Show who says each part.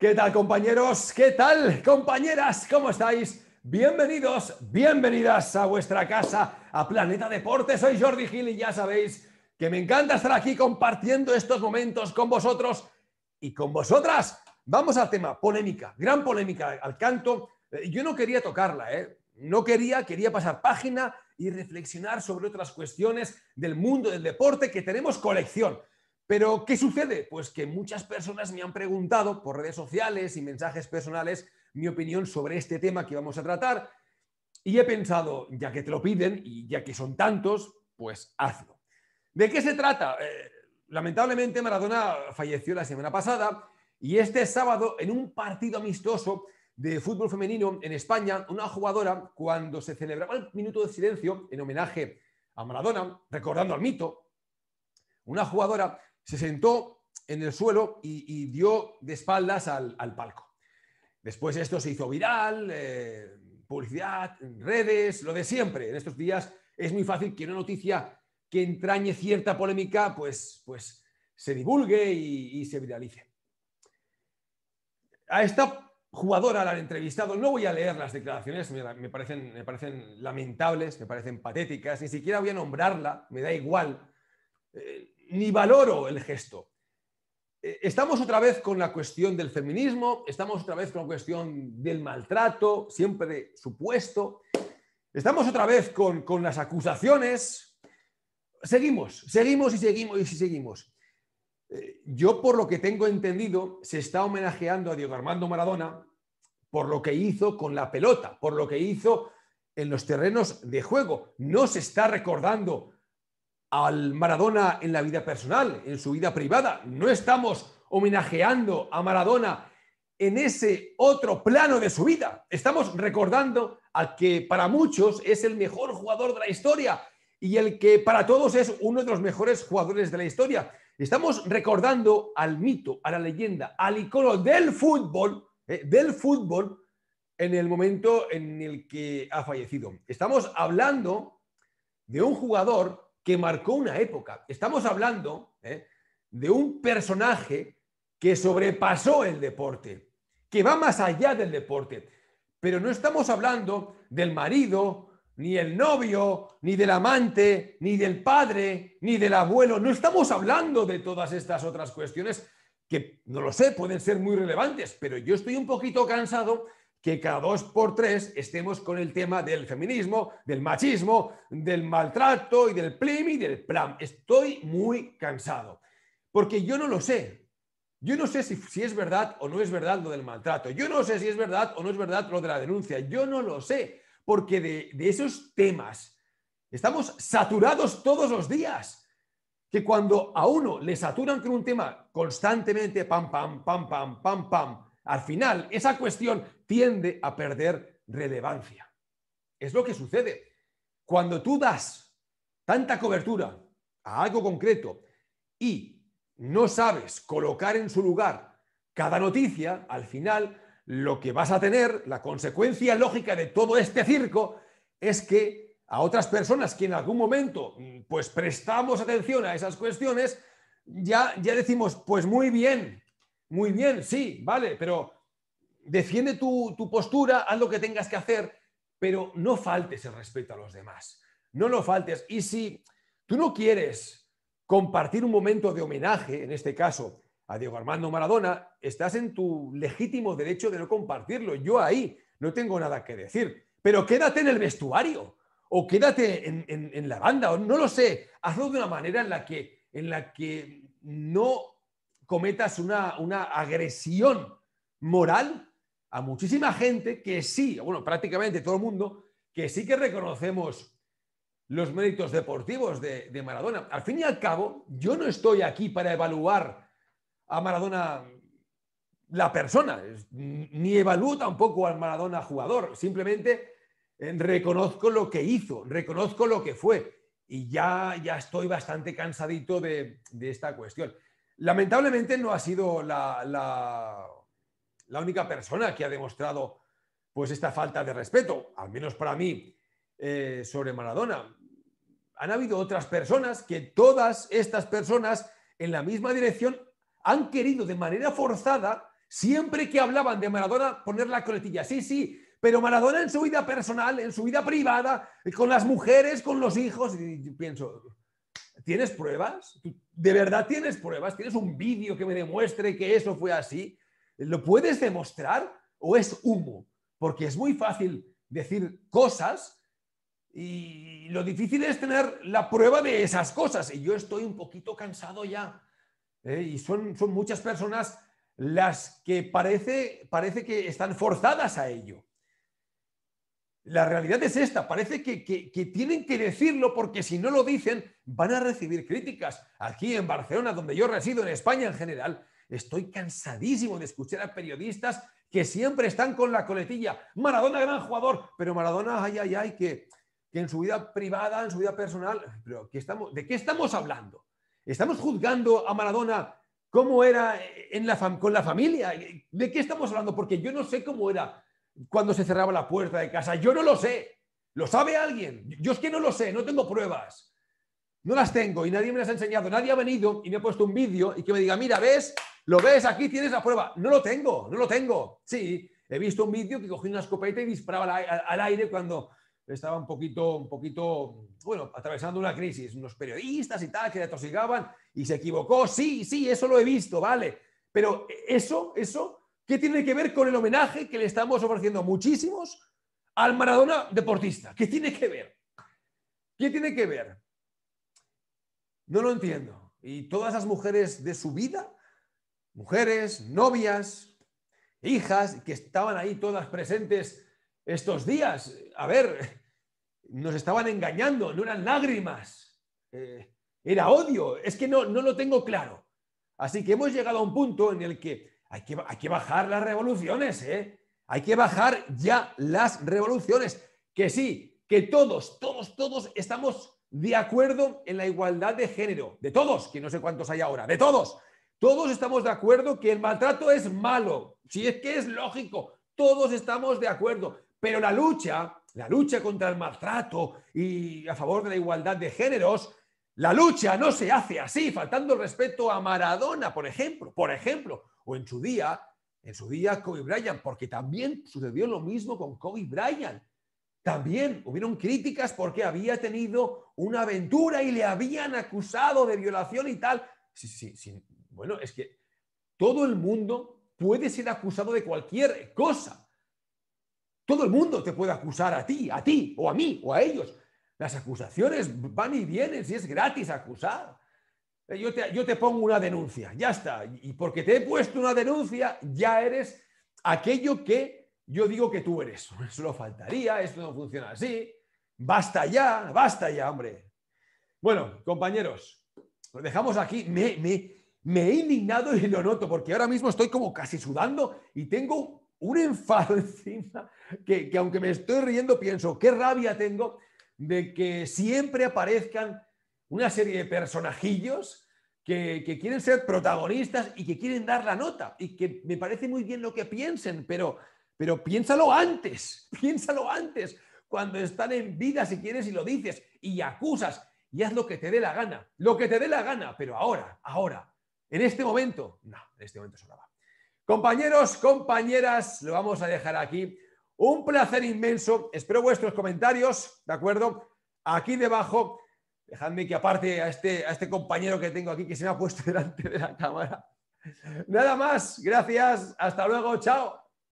Speaker 1: ¿Qué tal compañeros? ¿Qué tal compañeras? ¿Cómo estáis? Bienvenidos, bienvenidas a vuestra casa, a Planeta Deporte. Soy Jordi Gil y ya sabéis que me encanta estar aquí compartiendo estos momentos con vosotros y con vosotras. Vamos al tema, polémica, gran polémica al canto. Eh, yo no quería tocarla, ¿eh? No quería, quería pasar página y reflexionar sobre otras cuestiones del mundo del deporte que tenemos colección. Pero, ¿qué sucede? Pues que muchas personas me han preguntado por redes sociales y mensajes personales mi opinión sobre este tema que vamos a tratar y he pensado, ya que te lo piden y ya que son tantos, pues hazlo. ¿De qué se trata? Eh, lamentablemente Maradona falleció la semana pasada y este sábado en un partido amistoso de fútbol femenino en España, una jugadora cuando se celebraba el minuto de silencio en homenaje a Maradona, recordando al mito, una jugadora se sentó en el suelo y, dio de espaldas al, palco. Después esto se hizo viral, eh, publicidad, redes, lo de siempre. En estos días es muy fácil que una noticia que entrañe cierta polémica, pues, pues se divulgue y, se viralice. A esta jugadora la han entrevistado. No voy a leer las declaraciones, me, parecen, me parecen lamentables, me parecen patéticas. Ni siquiera voy a nombrarla, me da igual. Eh, ni valoro el gesto. Eh, estamos otra vez con la cuestión del feminismo, estamos otra vez con la cuestión del maltrato, siempre supuesto, estamos otra vez con, con las acusaciones. Seguimos, seguimos y seguimos y seguimos. Eh, yo, por lo que tengo entendido, se está homenajeando a Diego Armando Maradona por lo que hizo con la pelota, por lo que hizo en los terrenos de juego. No se está recordando al Maradona en la vida personal, en su vida privada. No estamos homenajeando a Maradona en ese otro plano de su vida. Estamos recordando ...a que para muchos es el mejor jugador de la historia y el que para todos es uno de los mejores jugadores de la historia. Estamos recordando al mito, a la leyenda, al icono del fútbol, eh, del fútbol, en el momento en el que ha fallecido. Estamos hablando de un jugador que marcó una época. Estamos hablando ¿eh? de un personaje que sobrepasó el deporte, que va más allá del deporte. Pero no estamos hablando del marido, ni el novio, ni del amante, ni del padre, ni del abuelo. No estamos hablando de todas estas otras cuestiones que, no lo sé, pueden ser muy relevantes, pero yo estoy un poquito cansado que cada dos por tres estemos con el tema del feminismo, del machismo, del maltrato y del plim y del plan. Estoy muy cansado, porque yo no lo sé. Yo no sé si, es verdad o no es verdad lo del maltrato. Yo no sé si es verdad o no es verdad lo de la denuncia. Yo no lo sé, porque de, de esos temas estamos saturados todos los días. Que cuando a uno le saturan con un tema constantemente, pam, pam, pam, pam, pam, pam, al final esa cuestión tiende a perder relevancia. Es lo que sucede. Cuando tú das tanta cobertura a algo concreto y no sabes colocar en su lugar cada noticia, al final lo que vas a tener, la consecuencia lógica de todo este circo, es que a otras personas que en algún momento pues prestamos atención a esas cuestiones, ya, ya decimos, pues muy bien, muy bien, sí, vale, pero defiende tu, tu, postura, haz lo que tengas que hacer, pero no faltes el respeto a los demás. No lo faltes. Y si tú no quieres compartir un momento de homenaje, en este caso a Diego Armando Maradona, estás en tu legítimo derecho de no compartirlo. Yo ahí no tengo nada que decir, pero quédate en el vestuario o quédate en, en, la banda, o no lo sé, hazlo de una manera en la que, en la que no cometas una, agresión moral a muchísima gente que sí, bueno, prácticamente todo el mundo, que sí que reconocemos los méritos deportivos de, Maradona. Al fin y al cabo, yo no estoy aquí para evaluar a Maradona la persona, ni evalúo tampoco al Maradona jugador, simplemente eh, reconozco lo que hizo, reconozco lo que fue y ya, ya estoy bastante cansadito de esta cuestión. Lamentablemente no ha sido la, única persona que ha demostrado pues esta falta de respeto, al menos para mí, eh, sobre Maradona. Han habido otras personas que todas estas personas en la misma dirección han querido de manera forzada, siempre que hablaban de Maradona, poner la coletilla. Sí, sí, pero Maradona en su vida personal, en su vida privada, con las mujeres, con los hijos, y pienso, ¿Tienes pruebas? ¿De verdad tienes pruebas? ¿Tienes un vídeo que me demuestre que eso fue así? ¿Lo puedes demostrar o es humo? Porque es muy fácil decir cosas y lo difícil es tener la prueba de esas cosas. Y yo estoy un poquito cansado ya. ¿eh? Y son, son muchas personas las que parece, parece que están forzadas a ello. La realidad es esta, parece que, tienen que decirlo porque si no lo dicen van a recibir críticas. Aquí en Barcelona, donde yo resido, en España en general, estoy cansadísimo de escuchar a periodistas que siempre están con la coletilla. Maradona, gran jugador, pero Maradona, ay, ay, ay, que, que en su vida privada, en su vida personal, estamos, ¿de qué estamos hablando? ¿Estamos juzgando a Maradona cómo era en la con la familia? ¿De qué estamos hablando? Porque yo no sé cómo era cuando se cerraba la puerta de casa. Yo no lo sé. ¿Lo sabe alguien? Yo es que no lo sé, no tengo pruebas. No las tengo y nadie me las ha enseñado. Nadie ha venido y me ha puesto un vídeo y que me diga, mira, ¿ves? ¿Lo ves? Aquí tienes la prueba. No lo tengo, no lo tengo. Sí, he visto un vídeo que cogí una escopeta y disparaba al aire cuando estaba un poquito, un poquito, bueno, atravesando una crisis. Unos periodistas y tal que le atosigaban y se equivocó. Sí, sí, eso lo he visto, vale. Pero eso, eso ¿Qué tiene que ver con el homenaje que le estamos ofreciendo muchísimos al Maradona deportista. ¿Qué tiene que ver? ¿Qué tiene que ver? No lo entiendo. Y todas las mujeres de su vida, mujeres, novias, hijas, que estaban ahí todas presentes estos días, a ver, nos estaban engañando, no eran lágrimas, eh, era odio, es que no, no lo tengo claro. Así que hemos llegado a un punto en el que hay que, bajar las revoluciones, ¿eh? Hay que bajar ya las revoluciones. Que sí, que todos, todos, todos estamos de acuerdo en la igualdad de género. De todos, que no sé cuántos hay ahora, de todos. Todos estamos de acuerdo que el maltrato es malo. Si es que es lógico, todos estamos de acuerdo. Pero la lucha, la lucha contra el maltrato y a favor de la igualdad de géneros la lucha no se hace así, faltando el respeto a Maradona, por ejemplo, por ejemplo, o en su día, en su día Kobe Bryant, porque también sucedió lo mismo con Kobe Bryant. También hubieron críticas porque había tenido una aventura y le habían acusado de violación y tal. Sí, sí, sí. Bueno, es que todo el mundo puede ser acusado de cualquier cosa. Todo el mundo te puede acusar a ti, a ti, o a mí, o a ellos. Las acusaciones van y vienen, si es gratis acusar. Eh, yo te, pongo una denuncia, ya está. Y porque te he puesto una denuncia, ya eres aquello que yo digo que tú eres. Solo faltaría, esto no funciona así. Basta ya, basta ya, hombre. Bueno, compañeros, lo dejamos aquí. Me, he indignado y lo noto, porque ahora mismo estoy como casi sudando y tengo un enfado encima que, que aunque me estoy riendo, pienso, qué rabia tengo de que siempre aparezcan una serie de personajillos que, quieren ser protagonistas y que quieren dar la nota. Y que me parece muy bien lo que piensen, pero, pero piénsalo antes, piénsalo antes, cuando están en vida si quieres y lo dices y acusas y haz lo que te dé la gana, lo que te dé la gana, pero ahora, ahora, en este momento, no, en este momento va. Compañeros, compañeras, lo vamos a dejar aquí. Un placer inmenso. Espero vuestros comentarios, ¿de acuerdo? Aquí debajo, dejadme que aparte a este, a este compañero que tengo aquí que se me ha puesto delante de la cámara. Nada más, gracias, hasta luego, chao.